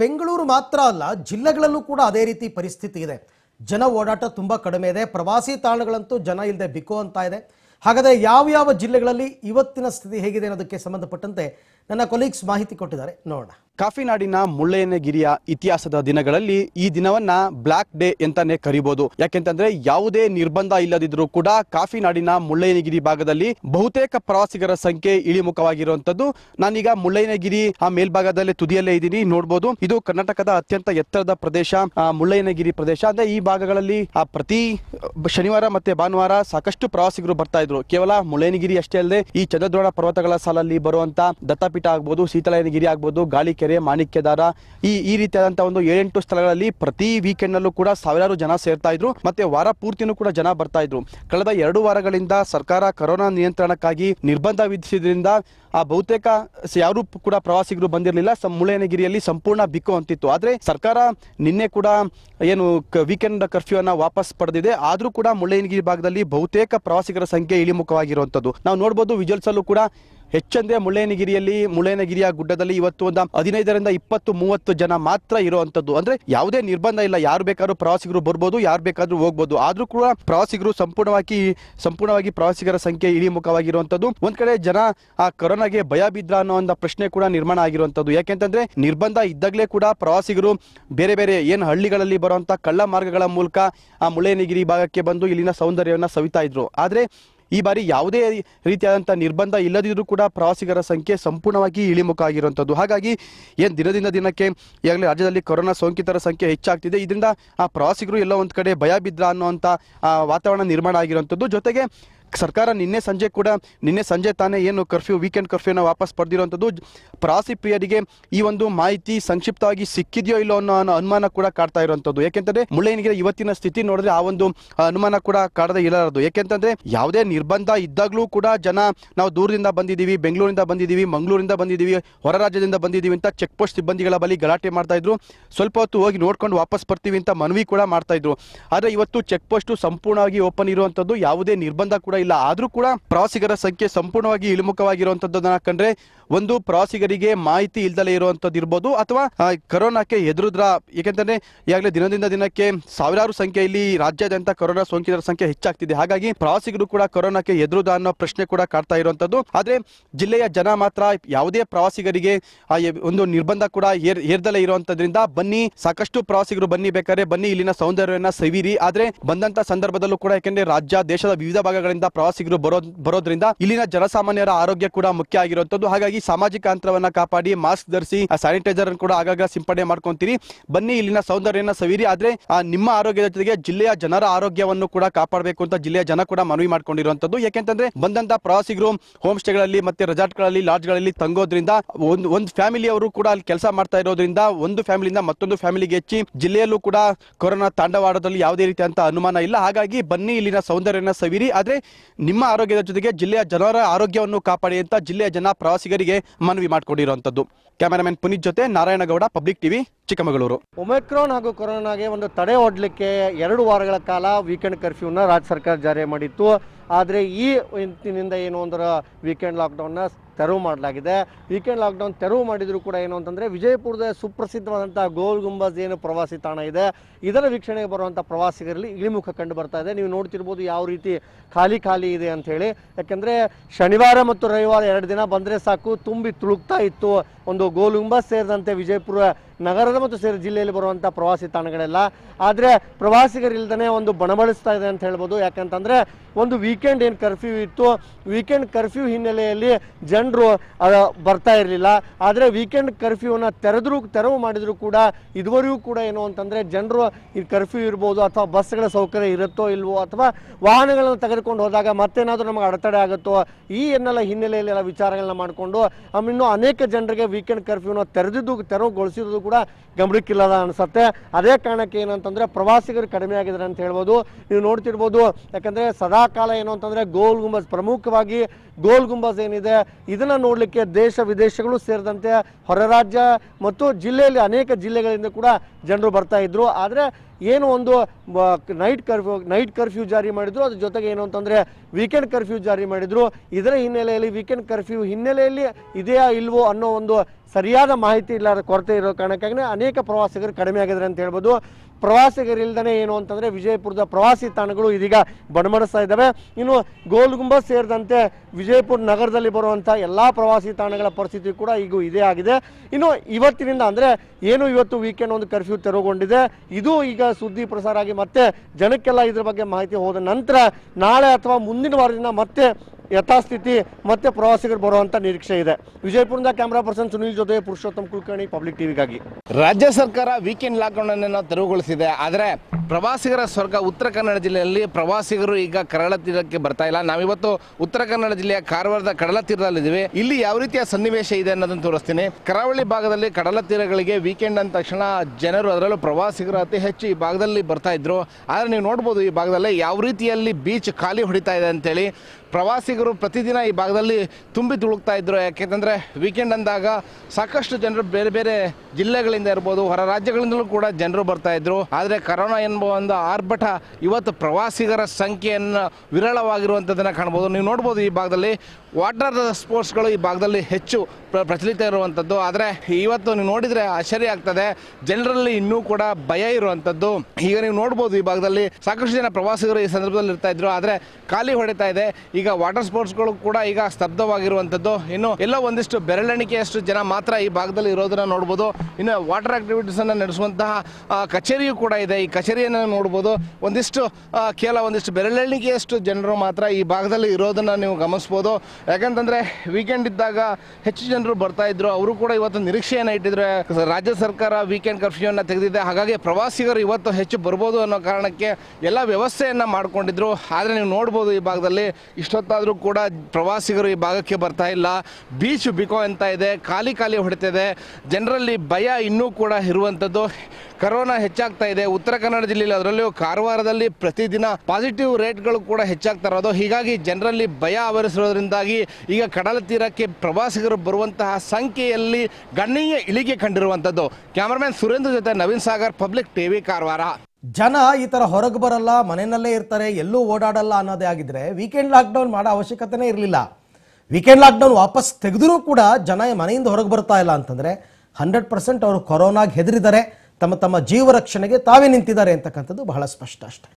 ಬೆಂಗಳೂರು ಮಾತ್ರ ಅಲ್ಲ ಜಿಲ್ಲೆಗಳಲ್ಲೂ ಕೂಡ ಅದೇ ರೀತಿ ಪರಿಸ್ಥಿತಿ ಇದೆ ಜನ ಓಡಾಟ ತುಂಬ ಕಡಿಮೆ ಇದೆ ಪ್ರವಾಸಿ ತಾಣಗಳಂತೂ ಜನ ಇಲ್ಲದೆ ಬಿಕೋ ಅಂತ ಇದೆ ಹಾಗಾದರೆ ಯಾವ ಯಾವ ಜಿಲ್ಲೆಗಳಲ್ಲಿ ಇವತ್ತಿನ ಸ್ಥಿತಿ ಹೇಗಿದೆ ಅನ್ನೋದಕ್ಕೆ ಸಂಬಂಧಪಟ್ಟಂತೆ ನನ್ನ ಕೊಲೀಗ್ಸ್ ಮಾಹಿತಿ ಕೊಟ್ಟಿದ್ದಾರೆ ನೋಡೋಣ ಕಾಫಿನಾಡಿನ ಮುಳ್ಳಯ್ಯನಗಿರಿಯ ಇತಿಹಾಸದ ದಿನಗಳಲ್ಲಿ ಈ ದಿನವನ್ನ ಬ್ಲಾಕ್ ಡೇ ಅಂತಾನೆ ಕರಿಬಹುದು ಯಾಕೆಂತಂದ್ರೆ ಯಾವುದೇ ನಿರ್ಬಂಧ ಇಲ್ಲದಿದ್ರೂ ಕೂಡ ಕಾಫಿ ನಾಡಿನ ಮುಳ್ಳಯ್ಯನಗಿರಿ ಭಾಗದಲ್ಲಿ ಬಹುತೇಕ ಪ್ರವಾಸಿಗರ ಸಂಖ್ಯೆ ಇಳಿಮುಖವಾಗಿರುವಂತದ್ದು ನಾನೀಗ ಮುಳ್ಳಯ್ಯನಗಿರಿ ಆ ಮೇಲ್ಭಾಗದಲ್ಲಿ ತುದಿಯಲ್ಲೇ ಇದ್ದೀನಿ ನೋಡಬಹುದು ಇದು ಕರ್ನಾಟಕದ ಅತ್ಯಂತ ಎತ್ತರದ ಪ್ರದೇಶ ಮುಳ್ಳಯ್ಯನಗಿರಿ ಪ್ರದೇಶ ಅಂದ್ರೆ ಈ ಭಾಗಗಳಲ್ಲಿ ಆ ಪ್ರತಿ ಶನಿವಾರ ಮತ್ತೆ ಭಾನುವಾರ ಸಾಕಷ್ಟು ಪ್ರವಾಸಿಗರು ಬರ್ತಾ ಇದ್ರು ಕೇವಲ ಮುಳ್ಳಯ್ಯನಗಿರಿ ಅಷ್ಟೇ ಅಲ್ಲದೆ ಈ ಚಂದ್ರದ್ರೋಣ ಪರ್ವತಗಳ ಸಾಲಲ್ಲಿ ಬರುವಂತ ದತ್ತಪೀಠ ಆಗ್ಬಹುದು ಶೀತಲಯ್ಯನಗಿರಿ ಆಗ್ಬಹುದು ಗಾಳಿ ಕೆರೆ ಮಾಣಿಕ್ಯದಾರ ಈ ಈ ರೀತಿಯಾದಂಥ ಒಂದು ಏಳೆಂಟು ಸ್ಥಳಗಳಲ್ಲಿ ಪ್ರತಿ ವೀಕೆಂಡ್ ನಲ್ಲೂ ಕೂಡ ಸಾವಿರಾರು ಜನ ಸೇರ್ತಾ ಇದ್ರು ಮತ್ತೆ ವಾರ ಪೂರ್ತಿನೂ ಕೂಡ ಜನ ಬರ್ತಾ ಇದ್ರು ಕಳೆದ ಎರಡು ವಾರಗಳಿಂದ ಸರ್ಕಾರ ಕೊರೋನಾ ನಿಯಂತ್ರಣಕ್ಕಾಗಿ ನಿರ್ಬಂಧ ವಿಧಿಸಿದ್ರಿಂದ ಆ ಬಹುತೇಕ ಯಾರು ಕೂಡ ಪ್ರವಾಸಿಗರು ಬಂದಿರಲಿಲ್ಲ ಮುಳ್ಳಯ್ಯನಗಿರಿಯಲ್ಲಿ ಸಂಪೂರ್ಣ ಬಿಕ್ಕು ಅಂತಿತ್ತು ಆದರೆ ಸರ್ಕಾರ ನಿನ್ನೆ ಕೂಡ ಏನು ವೀಕೆಂಡ್ ಕರ್ಫ್ಯೂ ಅನ್ನ ವಾಪಸ್ ಪಡೆದಿದೆ ಆದರೂ ಕೂಡ ಮುಳ್ಳಯ್ಯನಗಿರಿ ಭಾಗದಲ್ಲಿ ಬಹುತೇಕ ಪ್ರವಾಸಿಗರ ಸಂಖ್ಯೆ ಇಳಿಮುಖವಾಗಿರುವಂಥದ್ದು ನಾವು ನೋಡಬಹುದು ವಿಜಲ್ಸಲ್ಲೂ ಕೂಡ ಹೆಚ್ಚಂದ್ರೆ ಮುಳ್ಳಯ್ಯನಗಿರಿಯಲ್ಲಿ ಮುಳ್ಳಯ್ಯನಗಿರಿಯ ಗುಡ್ಡದಲ್ಲಿ ಇವತ್ತು ಒಂದು ಹದಿನೈದರಿಂದ ಇಪ್ಪತ್ತು ಮೂವತ್ತು ಜನ ಮಾತ್ರ ಇರುವಂತದ್ದು ಅಂದ್ರೆ ಯಾವುದೇ ನಿರ್ಬಂಧ ಇಲ್ಲ ಯಾರು ಬೇಕಾದ್ರೂ ಪ್ರವಾಸಿಗರು ಬರ್ಬೋದು ಯಾರು ಬೇಕಾದ್ರೂ ಹೋಗ್ಬೋದು ಆದ್ರೂ ಕೂಡ ಪ್ರವಾಸಿಗರು ಸಂಪೂರ್ಣವಾಗಿ ಸಂಪೂರ್ಣವಾಗಿ ಪ್ರವಾಸಿಗರ ಸಂಖ್ಯೆ ಇಳಿಮುಖವಾಗಿರುವಂತದ್ದು ಒಂದ್ ಕಡೆ ಜನ ಆ ಕೊರೋನಾ ಕೊರೋನಾಗೆ ಭಯ ಬಿದ್ರ ಅನ್ನೋ ಒಂದು ಪ್ರಶ್ನೆ ಕೂಡ ನಿರ್ಮಾಣ ಆಗಿರುವಂತದ್ದು ಯಾಕೆಂತಂದ್ರೆ ನಿರ್ಬಂಧ ಇದ್ದಾಗಲೇ ಕೂಡ ಪ್ರವಾಸಿಗರು ಬೇರೆ ಬೇರೆ ಏನು ಹಳ್ಳಿಗಳಲ್ಲಿ ಬರುವಂತ ಕಳ್ಳ ಮಾರ್ಗಗಳ ಮೂಲಕ ಆ ಮುಳ್ಳಯ್ಯನಗಿರಿ ಭಾಗಕ್ಕೆ ಬಂದು ಇಲ್ಲಿನ ಸೌಂದರ್ಯವನ್ನು ಸವಿತಾ ಇದ್ರು ಆದ್ರೆ ಈ ಬಾರಿ ಯಾವುದೇ ರೀತಿಯಾದಂತಹ ನಿರ್ಬಂಧ ಇಲ್ಲದಿದ್ರು ಕೂಡ ಪ್ರವಾಸಿಗರ ಸಂಖ್ಯೆ ಸಂಪೂರ್ಣವಾಗಿ ಇಳಿಮುಖ ಆಗಿರುವಂತದ್ದು ಹಾಗಾಗಿ ಏನು ದಿನದಿಂದ ದಿನಕ್ಕೆ ಈಗಾಗಲೇ ರಾಜ್ಯದಲ್ಲಿ ಕೊರೋನಾ ಸೋಂಕಿತರ ಸಂಖ್ಯೆ ಹೆಚ್ಚಾಗ್ತಿದೆ ಇದರಿಂದ ಆ ಪ್ರವಾಸಿಗರು ಎಲ್ಲ ಒಂದ್ ಕಡೆ ಭಯ ಬಿದ್ರ ಅನ್ನೋವಂಥ ವಾತಾವರಣ ನಿರ್ಮಾಣ ಆಗಿರುವಂತದ್ದು ಜೊತೆಗೆ ಸರ್ಕಾರ ನಿನ್ನೆ ಸಂಜೆ ಕೂಡ ನಿನ್ನೆ ಸಂಜೆ ತಾನೇ ಏನು ಕರ್ಫ್ಯೂ ವೀಕೆಂಡ್ ಕರ್ಫ್ಯೂನ ವಾಪಸ್ ಪಡೆದಿರುವಂಥದ್ದು ಪ್ರವಾಸಿ ಪ್ರಿಯರಿಗೆ ಈ ಒಂದು ಮಾಹಿತಿ ಸಂಕ್ಷಿಪ್ತವಾಗಿ ಸಿಕ್ಕಿದೆಯೋ ಇಲ್ಲೋ ಅನ್ನೋ ಅನುಮಾನ ಕೂಡ ಕಾಡ್ತಾ ಇರುವಂಥದ್ದು ಯಾಕೆಂತಂದ್ರೆ ಮುಳ್ಳಯ್ಯನಗಿರಿ ಇವತ್ತಿನ ಸ್ಥಿತಿ ನೋಡಿದ್ರೆ ಆ ಒಂದು ಅನುಮಾನ ಕೂಡ ಕಾಡದೆ ಇರಲಾರದು ಯಾಕೆಂತಂದ್ರೆ ಯಾವುದೇ ನಿರ್ಬಂಧ ಇದ್ದಾಗಲೂ ಕೂಡ ಜನ ನಾವು ದೂರದಿಂದ ಬಂದಿದ್ದೀವಿ ಬೆಂಗಳೂರಿಂದ ಬಂದಿದ್ದೀವಿ ಮಂಗಳೂರಿಂದ ಬಂದಿದ್ದೀವಿ ಹೊರ ರಾಜ್ಯದಿಂದ ಬಂದಿದ್ದೀವಿ ಅಂತ ಚೆಕ್ ಪೋಸ್ಟ್ ಸಿಬ್ಬಂದಿಗಳ ಬಳಿ ಗಲಾಟೆ ಮಾಡ್ತಾ ಇದ್ರು ಸ್ವಲ್ಪ ಹೊತ್ತು ಹೋಗಿ ನೋಡ್ಕೊಂಡು ವಾಪಸ್ ಬರ್ತೀವಿ ಅಂತ ಮನವಿ ಕೂಡ ಮಾಡ್ತಾ ಇದ್ರು ಆದರೆ ಇವತ್ತು ಚೆಕ್ ಪೋಸ್ಟ್ ಸಂಪೂರ್ಣವಾಗಿ ಓಪನ್ ಇರುವಂಥದ್ದು ಯಾವುದೇ ನಿರ್ಬಂಧ ಕೂಡ ಇಲ್ಲ ಆದರೂ ಕೂಡ ಪ್ರವಾಸಿಗರ ಸಂಖ್ಯೆ ಸಂಪೂರ್ಣವಾಗಿ ಇಳಿಮುಖವಾಗಿರುವಂತದ್ದನ್ನ ಕಂಡ್ರೆ ಒಂದು ಪ್ರವಾಸಿಗರಿಗೆ ಮಾಹಿತಿ ಇಲ್ದಲೇ ಇರುವಂತದ್ದು ಇರ್ಬೋದು ಅಥವಾ ಕರೋನಾಕ್ಕೆ ಎದುರುದ್ರ ಏಕೆಂತಂದ್ರೆ ಈಗಾಗಲೇ ದಿನದಿಂದ ದಿನಕ್ಕೆ ಸಾವಿರಾರು ಸಂಖ್ಯೆಯಲ್ಲಿ ರಾಜ್ಯಾದ್ಯಂತ ಕೊರೋನಾ ಸೋಂಕಿತರ ಸಂಖ್ಯೆ ಹೆಚ್ಚಾಗ್ತಿದೆ ಹಾಗಾಗಿ ಪ್ರವಾಸಿಗರು ಕೂಡ ಕೊರೋನಾಕ್ಕೆ ಎದುರುದ ಅನ್ನೋ ಪ್ರಶ್ನೆ ಕೂಡ ಕಾಡ್ತಾ ಇರುವಂತದ್ದು ಆದ್ರೆ ಜಿಲ್ಲೆಯ ಜನ ಮಾತ್ರ ಯಾವುದೇ ಪ್ರವಾಸಿಗರಿಗೆ ಒಂದು ನಿರ್ಬಂಧ ಕೂಡ ಏರ್ದಲೇ ಇರುವಂತದ್ರಿಂದ ಬನ್ನಿ ಸಾಕಷ್ಟು ಪ್ರವಾಸಿಗರು ಬನ್ನಿ ಬೇಕಾದ್ರೆ ಬನ್ನಿ ಇಲ್ಲಿನ ಸೌಂದರ್ಯವನ್ನ ಸವಿರಿ ಆದ್ರೆ ಬಂದಂತ ಸಂದರ್ಭದಲ್ಲೂ ಕೂಡ ಯಾಕೆಂದ್ರೆ ರಾಜ್ಯ ದೇಶದ ವಿವಿಧ ಭಾಗಗಳಿಂದ ಪ್ರವಾಸಿಗರು ಬರೋ ಬರೋದ್ರಿಂದ ಇಲ್ಲಿನ ಜನಸಾಮಾನ್ಯರ ಆರೋಗ್ಯ ಕೂಡ ಮುಖ್ಯ ಆಗಿರುವಂತದ್ದು ಹಾಗಾಗಿ ಸಾಮಾಜಿಕ ಅಂತರವನ್ನ ಕಾಪಾಡಿ ಮಾಸ್ಕ್ ಧರಿಸಿ ಸ್ಯಾನಿಟೈಸರ್ ಅನ್ನು ಕೂಡ ಆಗಾಗ ಸಿಂಪಡಣೆ ಮಾಡ್ಕೊಂತೀರಿ ಬನ್ನಿ ಇಲ್ಲಿನ ಸೌಂದರ್ಯನ ಸವಿರಿ ಆದ್ರೆ ನಿಮ್ಮ ಆರೋಗ್ಯದ ಜೊತೆಗೆ ಜಿಲ್ಲೆಯ ಜನರ ಆರೋಗ್ಯವನ್ನು ಕೂಡ ಕಾಪಾಡಬೇಕು ಅಂತ ಜಿಲ್ಲೆಯ ಜನ ಕೂಡ ಮನವಿ ಮಾಡ್ಕೊಂಡಿರುವಂತದ್ದು ಯಾಕೆಂತಂದ್ರೆ ಬಂದಂತ ಪ್ರವಾಸಿಗರು ಹೋಮ್ ಸ್ಟೇಗಳಲ್ಲಿ ಮತ್ತೆ ರೆಸಾರ್ಟ್ಗಳಲ್ಲಿ ಲಾಡ್ಜ್ಗಳಲ್ಲಿ ತಂಗೋದ್ರಿಂದ ಒಂದು ಒಂದು ಫ್ಯಾಮಿಲಿ ಅವರು ಕೂಡ ಅಲ್ಲಿ ಕೆಲಸ ಮಾಡ್ತಾ ಇರೋದ್ರಿಂದ ಒಂದು ಫ್ಯಾಮಿಲಿಯಿಂದ ಮತ್ತೊಂದು ಫ್ಯಾಮಿಲಿಗೆ ಹೆಚ್ಚಿ ಜಿಲ್ಲೆಯಲ್ಲೂ ಕೂಡ ಕೊರೋನಾ ತಾಂಡವಾಡದಲ್ಲಿ ಯಾವುದೇ ರೀತಿಯಂತ ಅನುಮಾನ ಇಲ್ಲ ಹಾಗಾಗಿ ಬನ್ನಿ ಇಲ್ಲಿನ ಸೌಂದರ್ಯನ ಸವಿರಿ ಆದ್ರೆ ನಿಮ್ಮ ಆರೋಗ್ಯದ ಜೊತೆಗೆ ಜಿಲ್ಲೆಯ ಜನರ ಆರೋಗ್ಯವನ್ನು ಕಾಪಾಡಿ ಅಂತ ಜಿಲ್ಲೆಯ ಜನ ಪ್ರವಾಸಿಗರಿಗೆ ಮನವಿ ಮಾಡ್ಕೊಂಡಿರುವಂತದ್ದು ಕ್ಯಾಮೆರಾಮನ್ ಪುನೀತ್ ಜೊತೆ Narayanagowda public TV Chikkamagaluru omicron ಹಾಗೂ ಕೊರೋನಾಗೆ ಒಂದು ತಡೆ ಒಡ್ಲಿಕ್ಕೆ ಎರಡು ವಾರಗಳ ಕಾಲ ವೀಕೆಂಡ್ ಕರ್ಫ್ಯೂನ ರಾಜ್ಯ ಸರ್ಕಾರ ಜಾರಿ ಮಾಡಿತ್ತು ಆದರೆ ಈ ಇಂದ ಏನು ಅಂದ್ರೆ ವೀಕೆಂಡ್ ಲಾಕ್ಡೌನ್ನ ತೆರವು ಮಾಡಲಾಗಿದೆ ವೀಕೆಂಡ್ ಲಾಕ್ಡೌನ್ ತೆರವು ಮಾಡಿದರೂ ಕೂಡ ಏನು ಅಂತಂದರೆ ವಿಜಯಪುರದ ಸುಪ್ರಸಿದ್ಧವಾದಂಥ ಗೋಲ್ ಗುಂಬಜ್ ಏನು ಪ್ರವಾಸಿ ತಾಣ ಇದೆ ಇದರ ವೀಕ್ಷಣೆಗೆ ಬರುವಂಥ ಪ್ರವಾಸಿಗರಲ್ಲಿ ಇಳಿಮುಖ ಕಂಡು ಬರ್ತಾ ಇದೆ ನೀವು ನೋಡ್ತಿರ್ಬೋದು ಯಾವ ರೀತಿ ಖಾಲಿ ಖಾಲಿ ಇದೆ ಅಂತ ಹೇಳಿ ಯಾಕೆಂದರೆ ಶನಿವಾರ ಮತ್ತು ರವಿವಾರ ಎರಡು ದಿನ ಬಂದರೆ ಸಾಕು ತುಂಬಿ ತುಳುಕ್ತಾ ಇತ್ತು ಒಂದು ಗೋಲ್ ಗುಂಬಜ್ ಸೇರಿದಂತೆ ವಿಜಯಪುರ ನಗರದ ಮತ್ತು ಸೇರಿ ಜಿಲ್ಲೆಯಲ್ಲಿ ಬರುವಂಥ ಪ್ರವಾಸಿ ತಾಣಗಳೆಲ್ಲ ಆದರೆ ಪ್ರವಾಸಿಗರಿಲ್ದೇ ಒಂದು ಬಣಬಳಿಸ್ತಾ ಇದೆ ಅಂತ ಹೇಳ್ಬೋದು ಯಾಕಂತಂದರೆ ಒಂದು ವೀಕೆಂಡ್ ಏನು ಕರ್ಫ್ಯೂ ಇತ್ತು ವೀಕೆಂಡ್ ಕರ್ಫ್ಯೂ ಹಿನ್ನೆಲೆಯಲ್ಲಿ ಜನ ಜನರು ಬರ್ತಾ ಇರಲಿಲ್ಲ ಆದರೆ ವೀಕೆಂಡ್ ಕರ್ಫ್ಯೂನ ತೆರೆದರೂ ತೆರವು ಮಾಡಿದರೂ ಕೂಡ ಇದುವರೆಗೂ ಕೂಡ ಏನು ಅಂತಂದರೆ ಜನರು ಈ ಕರ್ಫ್ಯೂ ಇರ್ಬೋದು ಅಥವಾ ಬಸ್ಗಳ ಸೌಕರ್ಯ ಇರುತ್ತೋ ಇಲ್ವೋ ಅಥವಾ ವಾಹನಗಳನ್ನು ತೆಗೆದುಕೊಂಡು ಹೋದಾಗ ಮತ್ತೇನಾದರೂ ನಮಗೆ ಅಡೆತಡೆ ಆಗುತ್ತೋ ಈ ಏನೆಲ್ಲ ಹಿನ್ನೆಲೆಯಲ್ಲಿ ಎಲ್ಲ ವಿಚಾರಗಳನ್ನ ಮಾಡಿಕೊಂಡು ಇನ್ನೂ ಅನೇಕ ಜನರಿಗೆ ವೀಕೆಂಡ್ ಕರ್ಫ್ಯೂನ ತೆರೆದಿದ್ದು ತೆರವುಗೊಳಿಸಿರೋದು ಕೂಡ ಗಮನಕ್ಕಿಲ್ಲದ ಅನಿಸುತ್ತೆ ಅದೇ ಕಾರಣಕ್ಕೆ ಏನಂತಂದರೆ ಪ್ರವಾಸಿಗರು ಕಡಿಮೆ ಆಗಿದ್ದಾರೆ ಅಂತ ಹೇಳ್ಬೋದು ನೀವು ನೋಡ್ತಿರ್ಬೋದು ಯಾಕಂದರೆ ಸದಾಕಾಲ ಏನು ಅಂತಂದರೆ ಗೋಲ್ ಗುಂಬಜ್ ಪ್ರಮುಖವಾಗಿ ಗೋಲ್ ಗುಂಬಜ್ ಏನಿದೆ ಇದನ್ನು ನೋಡಲಿಕ್ಕೆ ದೇಶ ವಿದೇಶಗಳು ಸೇರಿದಂತೆ ಹೊರ ರಾಜ್ಯ ಮತ್ತು ಜಿಲ್ಲೆಯಲ್ಲಿ ಅನೇಕ ಜಿಲ್ಲೆಗಳಿಂದ ಕೂಡ ಜನರು ಬರ್ತಾ ಇದ್ರು ಆದರೆ ಏನು ಒಂದು ನೈಟ್ ಕರ್ಫ್ಯೂ ನೈಟ್ ಕರ್ಫ್ಯೂ ಜಾರಿ ಮಾಡಿದ್ರು ಅದ್ರ ಜೊತೆಗೆ ಏನು ಅಂತಂದರೆ ವೀಕೆಂಡ್ ಕರ್ಫ್ಯೂ ಜಾರಿ ಮಾಡಿದ್ರು ಇದರ ಹಿನ್ನೆಲೆಯಲ್ಲಿ ವೀಕೆಂಡ್ ಕರ್ಫ್ಯೂ ಹಿನ್ನೆಲೆಯಲ್ಲಿ ಇದೆಯಾ ಇಲ್ವೋ ಅನ್ನೋ ಒಂದು ಸರಿಯಾದ ಮಾಹಿತಿ ಇಲ್ಲದ ಕೊರತೆ ಇರೋ ಕಾರಣಕ್ಕಾಗಿ ಅನೇಕ ಪ್ರವಾಸಿಗರು ಕಡಿಮೆ ಆಗಿದ್ದಾರೆ ಅಂತ ಹೇಳ್ಬೋದು ಪ್ರವಾಸಿಗರಿಲ್ದನೇ ಏನು ಅಂತಂದರೆ ವಿಜಯಪುರದ ಪ್ರವಾಸಿ ತಾಣಗಳು ಇದೀಗ ಬಣಮಡಿಸ್ತಾ ಇದ್ದಾವೆ ಇನ್ನು ಗೋಲ್ಗುಂಬ ಸೇರಿದಂತೆ ವಿಜಯಪುರ ನಗರದಲ್ಲಿ ಬರುವಂಥ ಎಲ್ಲ ಪ್ರವಾಸಿ ತಾಣಗಳ ಪರಿಸ್ಥಿತಿ ಕೂಡ ಈಗ ಇದೇ ಆಗಿದೆ ಇನ್ನು ಇವತ್ತಿನಿಂದ ಅಂದರೆ ಏನು ಇವತ್ತು ವೀಕೆಂಡ್ ಒಂದು ಕರ್ಫ್ಯೂ ತೆರವುಗೊಂಡಿದೆ ಇದು ಈಗ ಸುದ್ದಿ ಪ್ರಸಾರ ಆಗಿ ಮತ್ತೆ ಜನಕ್ಕೆಲ್ಲ ಇದ್ರ ಬಗ್ಗೆ ಮಾಹಿತಿ ಹೋದ ನಂತರ ನಾಳೆ ಅಥವಾ ಮುಂದಿನ ವಾರದಿಂದ ಮತ್ತೆ ಯಥಾಸ್ಥಿತಿ ಮತ್ತೆ ಪ್ರವಾಸಿಗರು ಬರುವಂತ ನಿರೀಕ್ಷೆ ಇದೆ ವಿಜಯಪುರದ ಕ್ಯಾಮರಾ ಪರ್ಸನ್ ಸುನಿಲ್ ಜೊತೆ ಪುರುಷೋತ್ತಮ್ ಕುಲಕರ್ಣಿ ಪಬ್ಲಿಕ್ ಟಿವಿಗಾಗಿ ರಾಜ್ಯ ಸರ್ಕಾರ ವೀಕೆಂಡ್ ಅನ್ನು ತೆರವುಗೊಳಿಸಿದೆ ಆದರೆ ಪ್ರವಾಸಿಗರ ಸ್ವರ್ಗ ಉತ್ತರ ಕನ್ನಡ ಜಿಲ್ಲೆಯಲ್ಲಿ ಪ್ರವಾಸಿಗರು ಈಗ ಕರಳ ತೀರಕ್ಕೆ ಬರ್ತಾ ಇಲ್ಲ ನಾವಿವತ್ತು ಉತ್ತರ ಕನ್ನಡ ಜಿಲ್ಲೆಯ ಕಾರವಾರದ ಕಡಲ ತೀರದಲ್ಲಿದ್ದೀವಿ ಇಲ್ಲಿ ಯಾವ ರೀತಿಯ ಸನ್ನಿವೇಶ ಇದೆ ಅನ್ನೋದನ್ನು ತೋರಿಸ್ತೀನಿ ಕರಾವಳಿ ಭಾಗದಲ್ಲಿ ಕಡಲ ತೀರಗಳಿಗೆ ವೀಕೆಂಡ್ ಅಂದ ತಕ್ಷಣ ಜನರು ಅದರಲ್ಲೂ ಪ್ರವಾಸಿಗರು ಅತಿ ಹೆಚ್ಚು ಈ ಭಾಗದಲ್ಲಿ ಬರ್ತಾ ಇದ್ರು ಆದರೆ ನೀವು ನೋಡ್ಬೋದು ಈ ಭಾಗದಲ್ಲಿ ಯಾವ ರೀತಿಯಲ್ಲಿ ಬೀಚ್ ಖಾಲಿ ಹೊಡಿತಾ ಇದೆ ಅಂತೇಳಿ ಪ್ರವಾಸಿಗರು ನಾಗರಿಕರು ಪ್ರತಿದಿನ ಈ ಭಾಗದಲ್ಲಿ ತುಂಬಿ ತುಳುಕ್ತಾ ಇದ್ರು ಯಾಕೆಂದ್ರೆ ವೀಕೆಂಡ್ ಅಂದಾಗ ಸಾಕಷ್ಟು ಜನರು ಬೇರೆ ಬೇರೆ ಜಿಲ್ಲೆಗಳಿಂದ ಇರ್ಬೋದು ಹೊರ ರಾಜ್ಯಗಳಿಂದಲೂ ಕೂಡ ಜನರು ಬರ್ತಾ ಇದ್ರು ಆದರೆ ಕರೋನಾ ಎನ್ನುವ ಒಂದು ಆರ್ಭಟ ಇವತ್ತು ಪ್ರವಾಸಿಗರ ಸಂಖ್ಯೆಯನ್ನು ವಿರಳವಾಗಿರುವಂಥದ್ದನ್ನು ಕಾಣ್ಬೋದು ನೀವು ನೋಡ್ಬೋದು ಈ ಭಾಗದಲ್ಲಿ ವಾಟರ್ ಸ್ಪೋರ್ಟ್ಸ್ಗಳು ಈ ಭಾಗದಲ್ಲಿ ಹೆಚ್ಚು ಪ್ರಚಲಿತ ಇರುವಂಥದ್ದು ಆದರೆ ಇವತ್ತು ನೀವು ನೋಡಿದರೆ ಆಶ್ಚರ್ಯ ಆಗ್ತದೆ ಜನರಲ್ಲಿ ಇನ್ನೂ ಕೂಡ ಭಯ ಇರುವಂಥದ್ದು ಈಗ ನೀವು ನೋಡ್ಬೋದು ಈ ಭಾಗದಲ್ಲಿ ಸಾಕಷ್ಟು ಜನ ಪ್ರವಾಸಿಗರು ಈ ಸಂದರ್ಭದಲ್ಲಿ ಇರ್ತಾ ಇದ್ರು ಆದರೆ ಖಾಲಿ ಹೊಡಿತಾ ಇದೆ ಈಗ ವಾಟರ್ ಸ್ಪೋರ್ಟ್ಸ್ಗಳು ಕೂಡ ಈಗ ಸ್ತಬ್ಧವಾಗಿರುವಂಥದ್ದು ಇನ್ನು ಎಲ್ಲ ಒಂದಿಷ್ಟು ಬೆರಳೆಣಿಕೆಯಷ್ಟು ಜನ ಮಾತ್ರ ಈ ಭಾಗದಲ್ಲಿ ಇರೋದನ್ನು ನೋಡ್ಬೋದು ಇನ್ನು ವಾಟರ್ ಆಕ್ಟಿವಿಟೀಸನ್ನು ನಡೆಸುವಂತಹ ಕಚೇರಿಯೂ ಕೂಡ ಇದೆ ಈ ಕಚೇರಿಯನ್ನು ನೋಡ್ಬೋದು ಒಂದಿಷ್ಟು ಕೇವಲ ಒಂದಿಷ್ಟು ಬೆರಳೆಣಿಕೆಯಷ್ಟು ಜನರು ಮಾತ್ರ ಈ ಭಾಗದಲ್ಲಿ ಇರೋದನ್ನು ನೀವು ಗಮನಿಸ್ಬೋದು ಯಾಕಂತಂದರೆ ವೀಕೆಂಡ್ ಇದ್ದಾಗ ಹೆಚ್ಚು ಜನರು ಬರ್ತಾ ಇದ್ರು ಅವರು ಕೂಡ ಇವತ್ತು ನಿರೀಕ್ಷೆಯನ್ನು ಇಟ್ಟಿದ್ರೆ ರಾಜ್ಯ ಸರ್ಕಾರ ವೀಕೆಂಡ್ ಅನ್ನು ತೆಗೆದಿದೆ ಹಾಗಾಗಿ ಪ್ರವಾಸಿಗರು ಇವತ್ತು ಹೆಚ್ಚು ಬರ್ಬೋದು ಅನ್ನೋ ಕಾರಣಕ್ಕೆ ಎಲ್ಲ ವ್ಯವಸ್ಥೆಯನ್ನು ಮಾಡಿಕೊಂಡಿದ್ರು ಆದರೆ ನೀವು ನೋಡ್ಬೋದು ಈ ಭಾಗದಲ್ಲಿ ಇಷ್ಟೊತ್ತಾದರೂ ಕೂಡ ಪ್ರವಾಸಿಗರು ಈ ಭಾಗಕ್ಕೆ ಬರ್ತಾ ಇಲ್ಲ ಬೀಚ್ ಬಿಕೋ ಅಂತ ಇದೆ ಖಾಲಿ ಖಾಲಿ ಹೊಡಿತಿದೆ ಜನರಲ್ಲಿ ಭಯ ಇನ್ನೂ ಕೂಡ ಇರುವಂಥದ್ದು ಕರೋನಾ ಹೆಚ್ಚಾಗ್ತಾ ಇದೆ ಉತ್ತರ ಕನ್ನಡ ಜಿಲ್ಲೆಯಲ್ಲಿ ಅದರಲ್ಲೂ ಕಾರವಾರದಲ್ಲಿ ಪ್ರತಿದಿನ ಪಾಸಿಟಿವ್ ರೇಟ್ಗಳು ಕೂಡ ಹೆಚ್ಚಾಗ್ತಾ ಇರೋದು ಹೀಗಾಗಿ ಜನರಲ್ಲಿ ಭಯ ಆವರಿಸಿರೋದ್ರಿಂದಾಗಿ ಈಗ ಕಡಲ ತೀರಕ್ಕೆ ಪ್ರವಾಸಿಗರು ಬರುವಂತಹ ಸಂಖ್ಯೆಯಲ್ಲಿ ಗಣನೀಯ ಇಳಿಕೆ ಕಂಡಿರುವಂಥದ್ದು ಕ್ಯಾಮರಾಮನ್ ಸುರೇಂದ್ರ ಜೊತೆ ನವೀನ್ ಸಾಗರ್ ಪಬ್ಲಿಕ್ ಟಿವಿ ಕಾರವಾರ ಜನ ಈ ತರ ಹೊರಗೆ ಬರಲ್ಲ ಮನೆಯಲ್ಲೇ ಇರ್ತಾರೆ ಎಲ್ಲೂ ಓಡಾಡಲ್ಲ ಅನ್ನೋದೇ ಆಗಿದ್ರೆ ವೀಕೆಂಡ್ ಲಾಕ್ಡೌನ್ ಮಾಡೋ ಅವಶ್ಯಕತೆನೇ ಇರಲಿಲ್ಲ ವೀಕೆಂಡ್ ಲಾಕ್ಡೌನ್ ವಾಪಸ್ ತೆಗೆದರೂ ಕೂಡ ಜನ ಮನೆಯಿಂದ ಹೊರಗೆ ಬರ್ತಾ ಇಲ್ಲ ಅಂತಂದ್ರೆ ಹಂಡ್ರೆಡ್ ಪರ್ಸೆಂಟ್ ಅವರು ಕೊರೋನಾಗೆ ಹೆದರಿದ್ದಾರೆ ತಮ್ಮ ತಮ್ಮ ಜೀವ ರಕ್ಷಣೆಗೆ ತಾವೇ ನಿಂತಿದ್ದಾರೆ ಅಂತಕ್ಕಂಥದ್ದು ಬಹಳ ಸ್ಪಷ್ಟ ಅಷ್ಟೆ